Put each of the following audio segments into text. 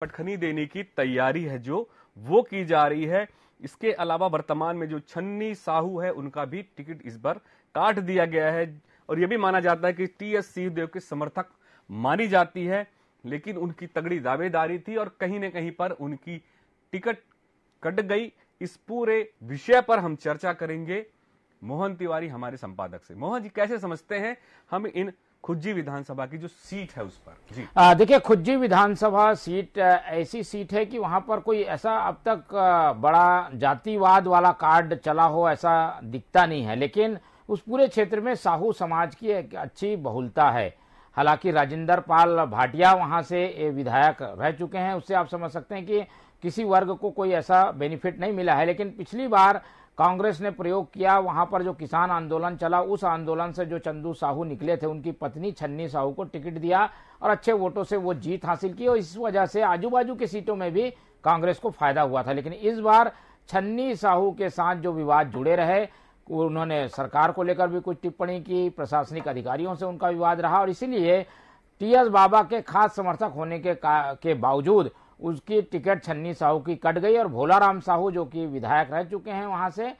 पटखनी देने की तैयारी है जो वो की जा रही है इसके अलावा वर्तमान में जो छन्नी साहू है उनका भी टिकट इस बार काट दिया गया है और यह भी माना जाता है कि टी एस सिंहदेव के समर्थक मानी जाती है लेकिन उनकी तगड़ी दावेदारी थी और कहीं ना कहीं पर उनकी टिकट कट गई इस पूरे विषय पर हम चर्चा करेंगे मोहन तिवारी हमारे संपादक से मोहन जी कैसे समझते हैं हम इन खुज्जी विधानसभा की जो सीट है उस पर जी देखिए खुज्जी विधानसभा सीट ऐसी सीट है कि वहां पर कोई ऐसा अब तक बड़ा जातिवाद वाला कार्ड चला हो ऐसा दिखता नहीं है लेकिन उस पूरे क्षेत्र में साहू समाज की एक अच्छी बहुलता है हालांकि राजेंद्र पाल भाटिया वहां से विधायक रह चुके हैं उससे आप समझ सकते हैं कि किसी वर्ग को कोई ऐसा बेनिफिट नहीं मिला है लेकिन पिछली बार कांग्रेस ने प्रयोग किया वहां पर जो किसान आंदोलन चला उस आंदोलन से जो चंदू साहू निकले थे उनकी पत्नी छन्नी साहू को टिकट दिया और अच्छे वोटों से वो जीत हासिल की और इस वजह से आजू बाजू की सीटों में भी कांग्रेस को फायदा हुआ था लेकिन इस बार छन्नी साहू के साथ जो विवाद जुड़े रहे उन्होंने सरकार को लेकर भी कुछ टिप्पणी की प्रशासनिक अधिकारियों से उनका विवाद रहा और इसीलिए टीएस बाबा के खास समर्थक होने के, के बावजूद उसकी टिकट छन्नी साहू की कट गई और भोलाराम साहू जो कि विधायक रह चुके हैं वहाँ से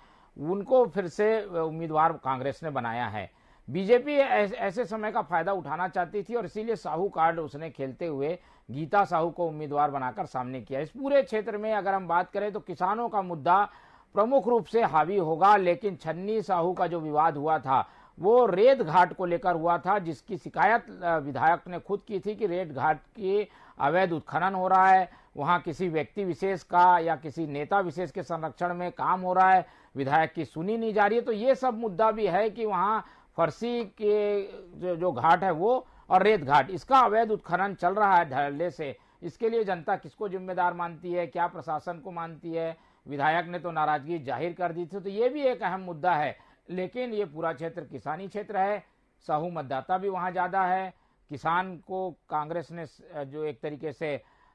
उनको फिर से उम्मीदवार कांग्रेस ने बनाया है बीजेपी ऐसे समय का फायदा उठाना चाहती थी और इसीलिए साहू कार्ड उसने खेलते हुए गीता साहू को उम्मीदवार बनाकर सामने किया इस पूरे क्षेत्र में अगर हम बात करें तो किसानों का मुद्दा प्रमुख रूप से हावी होगा लेकिन छन्नी साहू का जो विवाद हुआ था वो रेत घाट को लेकर हुआ था जिसकी शिकायत विधायक ने खुद की थी कि रेत घाट की अवैध उत्खनन हो रहा है वहाँ किसी व्यक्ति विशेष का या किसी नेता विशेष के संरक्षण में काम हो रहा है विधायक की सुनी नहीं जा रही है तो ये सब मुद्दा भी है कि वहाँ फरसी के जो, जो घाट है वो और रेत घाट इसका अवैध उत्खनन चल रहा है धड़ल्ले से इसके लिए जनता किसको जिम्मेदार मानती है क्या प्रशासन को मानती है विधायक ने तो नाराजगी जाहिर कर दी थी तो ये भी एक अहम मुद्दा है लेकिन ये पूरा क्षेत्र किसानी क्षेत्र है साहू मतदाता भी वहाँ ज़्यादा है किसान को कांग्रेस ने जो एक तरीके से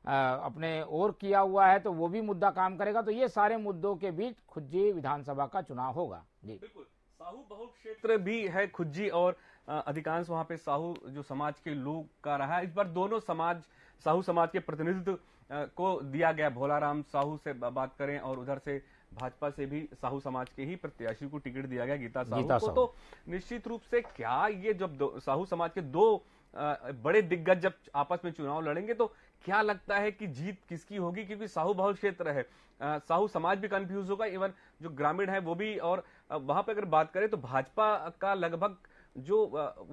अपने ओर किया हुआ है तो वो भी मुद्दा काम करेगा तो ये सारे मुद्दों के बीच खुज्जी विधानसभा का चुनाव होगा जी बिल्कुल साहू बहुल क्षेत्र भी है खुज्जी और अधिकांश वहां पे साहू जो समाज के लोग का रहा है इस बार दोनों समाज साहू समाज के प्रतिनिधित्व को दिया गया भोला राम साहू से बात करें और उधर से भाजपा से भी साहू समाज के ही प्रत्याशी को टिकट दिया गया गीता साहू गीता को साहू। तो निश्चित रूप से क्या ये जब साहू समाज के दो बड़े दिग्गज जब आपस में चुनाव लड़ेंगे तो क्या लगता है कि जीत किसकी होगी क्योंकि साहू बहुल क्षेत्र है साहू समाज भी कंफ्यूज होगा इवन जो ग्रामीण है वो भी और वहां पर अगर बात करें तो भाजपा का लगभग जो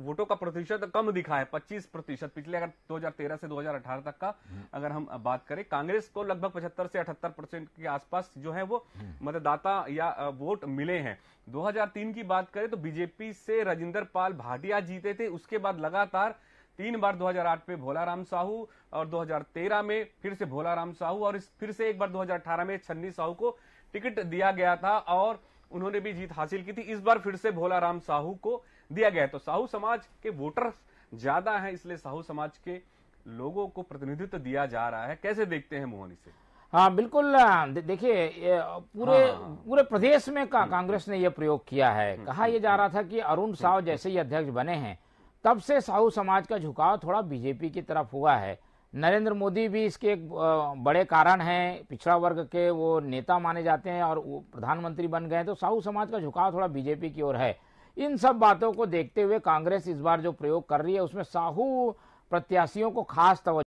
वोटों का प्रतिशत कम दिखा है 25 प्रतिशत पिछले अगर 2013 से 2018 तक का अगर हम बात करें कांग्रेस को लगभग 75 से 78 परसेंट के आसपास जो है वो मतदाता या वोट मिले हैं 2003 की बात करें तो बीजेपी से राजेंद्र पाल भाटिया जीते थे उसके बाद लगातार तीन बार 2008 में राम साहू और 2013 में फिर से भोला राम साहू और फिर से एक बार 2018 में छन्नी साहू को टिकट दिया गया था और उन्होंने भी जीत हासिल की थी इस बार फिर से भोला राम साहू को दिया गया तो साहू समाज के वोटर ज्यादा हैं इसलिए साहू समाज के लोगों को प्रतिनिधित्व दिया जा रहा है कैसे देखते हैं मोहन इसे हाँ बिल्कुल देखिए पूरे हाँ, हाँ। पूरे प्रदेश में का हम्म। कांग्रेस ने यह प्रयोग किया है हम्म, कहा यह हम्म, जा रहा था कि अरुण साहू जैसे ही अध्यक्ष बने हैं तब से साहू समाज का झुकाव थोड़ा बीजेपी की तरफ हुआ है नरेंद्र मोदी भी इसके एक बड़े कारण हैं पिछड़ा वर्ग के वो नेता माने जाते हैं और प्रधानमंत्री बन गए तो साहू समाज का झुकाव थोड़ा बीजेपी की ओर है इन सब बातों को देखते हुए कांग्रेस इस बार जो प्रयोग कर रही है उसमें साहू प्रत्याशियों को खास तवज्जो